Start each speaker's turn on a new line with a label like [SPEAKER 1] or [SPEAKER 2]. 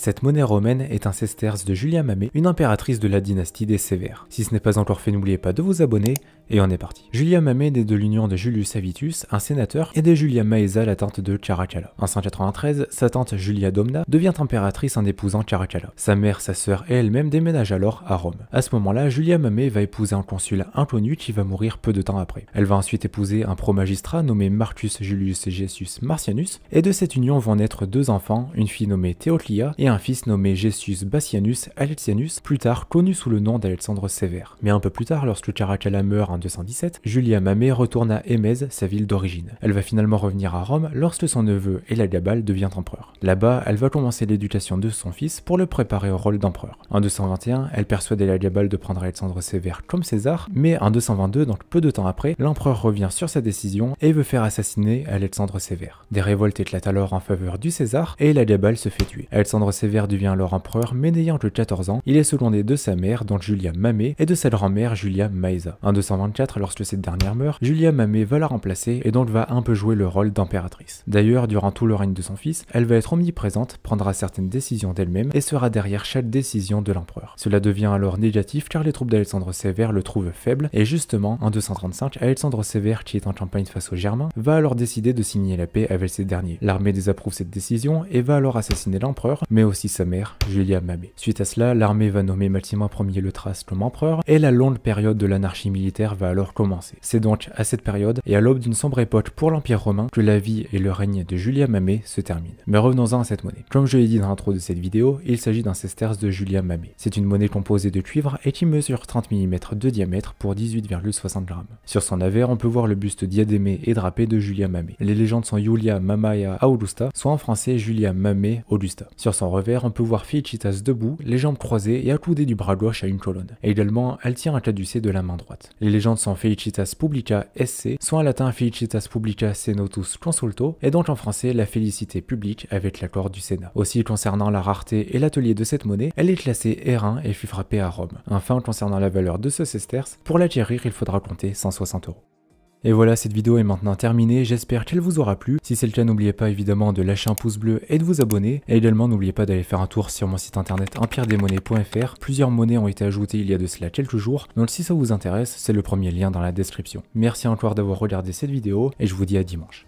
[SPEAKER 1] Cette monnaie romaine est un sesterce de Julia Mamé, une impératrice de la dynastie des Sévères. Si ce n'est pas encore fait, n'oubliez pas de vous abonner, et on est parti. Julia Mamet naît de l'union de Julius Avitus, un sénateur, et de Julia Maesa, la tante de Caracalla. En 193, sa tante Julia Domna devient impératrice en épousant Caracalla. Sa mère, sa sœur et elle-même déménagent alors à Rome. À ce moment-là, Julia Mamé va épouser un consul inconnu qui va mourir peu de temps après. Elle va ensuite épouser un pro-magistrat nommé Marcus Julius Gessus Marcianus, et de cette union vont naître deux enfants, une fille nommée Théoclia et un fils nommé Gessius Bassianus Alexianus, plus tard connu sous le nom d'Alexandre Sévère. Mais un peu plus tard, lorsque Caracalla meurt en 217, Julia Mamé retourne à Émèse, sa ville d'origine. Elle va finalement revenir à Rome lorsque son neveu Elagabal devient empereur. Là-bas, elle va commencer l'éducation de son fils pour le préparer au rôle d'empereur. En 221, elle persuade Elagabal de prendre Alexandre Sévère comme César, mais en 222, donc peu de temps après, l'empereur revient sur sa décision et veut faire assassiner Alexandre Sévère. Des révoltes éclatent alors en faveur du César et Elagabal se fait tuer sévère devient alors empereur, mais n'ayant que 14 ans, il est secondé de sa mère, dont Julia Mamé, et de sa grand-mère, Julia Maesa. En 224, lorsque cette dernière meurt, Julia Mamé va la remplacer et donc va un peu jouer le rôle d'impératrice. D'ailleurs, durant tout le règne de son fils, elle va être omniprésente, prendra certaines décisions d'elle-même et sera derrière chaque décision de l'empereur. Cela devient alors négatif car les troupes d'Alexandre Sévère le trouvent faible et justement, en 235, Alexandre Sévère, qui est en campagne face aux Germains, va alors décider de signer la paix avec ces derniers. L'armée désapprouve cette décision et va alors assassiner l'empereur, mais sa mère, Julia Mamet. Suite à cela, l'armée va nommer Maximin Ier le Thrace comme empereur, et la longue période de l'anarchie militaire va alors commencer. C'est donc à cette période, et à l'aube d'une sombre époque pour l'Empire romain, que la vie et le règne de Julia Mamé se terminent. Mais revenons-en à cette monnaie. Comme je l'ai dit dans l'intro de cette vidéo, il s'agit d'un sesterce de Julia Mamé. C'est une monnaie composée de cuivre et qui mesure 30 mm de diamètre pour 18,60 grammes. Sur son avers, on peut voir le buste diadémé et drapé de Julia Mamé. Les légendes sont Julia Mamaya Augusta, soit en français Julia Mamé Augusta. Sur son on peut voir Felicitas debout, les jambes croisées et accoudées du bras gauche à une colonne. Et également, elle tient un caducée de la main droite. Les légendes sont Felicitas Publica SC, soit en latin Felicitas Publica Senotus Consulto, et donc en français la félicité publique avec l'accord du Sénat. Aussi concernant la rareté et l'atelier de cette monnaie, elle est classée R1 et fut frappée à Rome. Enfin, concernant la valeur de ce sesterce, pour l'acquérir, il faudra compter 160 euros. Et voilà, cette vidéo est maintenant terminée, j'espère qu'elle vous aura plu. Si c'est le cas, n'oubliez pas évidemment de lâcher un pouce bleu et de vous abonner. Et également, n'oubliez pas d'aller faire un tour sur mon site internet empiredesmonnaies.fr. Plusieurs monnaies ont été ajoutées il y a de cela quelques jours, donc si ça vous intéresse, c'est le premier lien dans la description. Merci encore d'avoir regardé cette vidéo, et je vous dis à dimanche.